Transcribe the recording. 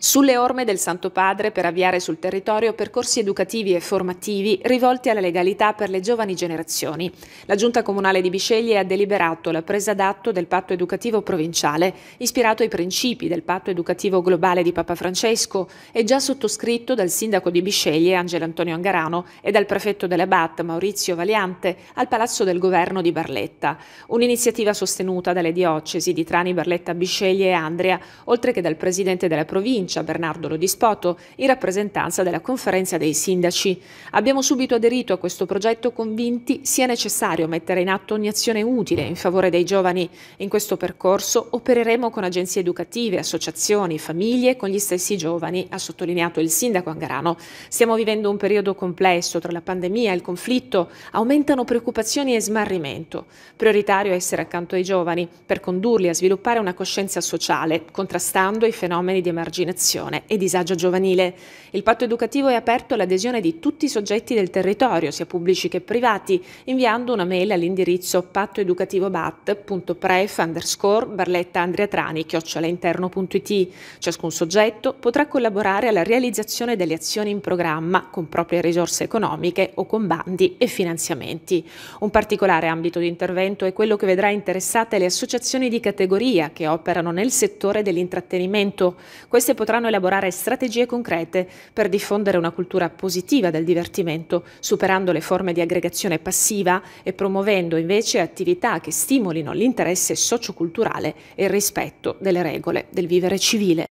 sulle orme del Santo Padre per avviare sul territorio percorsi educativi e formativi rivolti alla legalità per le giovani generazioni. La Giunta Comunale di Bisceglie ha deliberato la presa d'atto del patto educativo provinciale, ispirato ai principi del patto educativo globale di Papa Francesco e già sottoscritto dal sindaco di Bisceglie Angelo Antonio Angarano e dal prefetto della BAT Maurizio Valiante al Palazzo del Governo di Barletta. Un'iniziativa sostenuta dalle diocesi di Trani, Barletta, Bisceglie e Andria, oltre che dal presidente della provincia provincia Bernardo Lodispoto in rappresentanza della conferenza dei sindaci. Abbiamo subito aderito a questo progetto convinti sia necessario mettere in atto ogni azione utile in favore dei giovani. In questo percorso opereremo con agenzie educative, associazioni, famiglie e con gli stessi giovani, ha sottolineato il sindaco Angarano. Stiamo vivendo un periodo complesso tra la pandemia e il conflitto, aumentano preoccupazioni e smarrimento. Prioritario essere accanto ai giovani per condurli a sviluppare una coscienza sociale, contrastando i fenomeni di emarginazione discriminazione e disagio giovanile. Il patto educativo è aperto all'adesione di tutti i soggetti del territorio, sia pubblici che privati, inviando una mail all'indirizzo pattoeducativobat.pref underscore barletta andreatrani chiocciolainterno.it. Ciascun soggetto potrà collaborare alla realizzazione delle azioni in programma con proprie risorse economiche o con bandi e finanziamenti. Un particolare ambito di intervento è quello che vedrà interessate le associazioni di categoria che operano nel settore dell'intrattenimento. Queste potranno potranno elaborare strategie concrete per diffondere una cultura positiva del divertimento, superando le forme di aggregazione passiva e promuovendo invece attività che stimolino l'interesse socioculturale e il rispetto delle regole del vivere civile.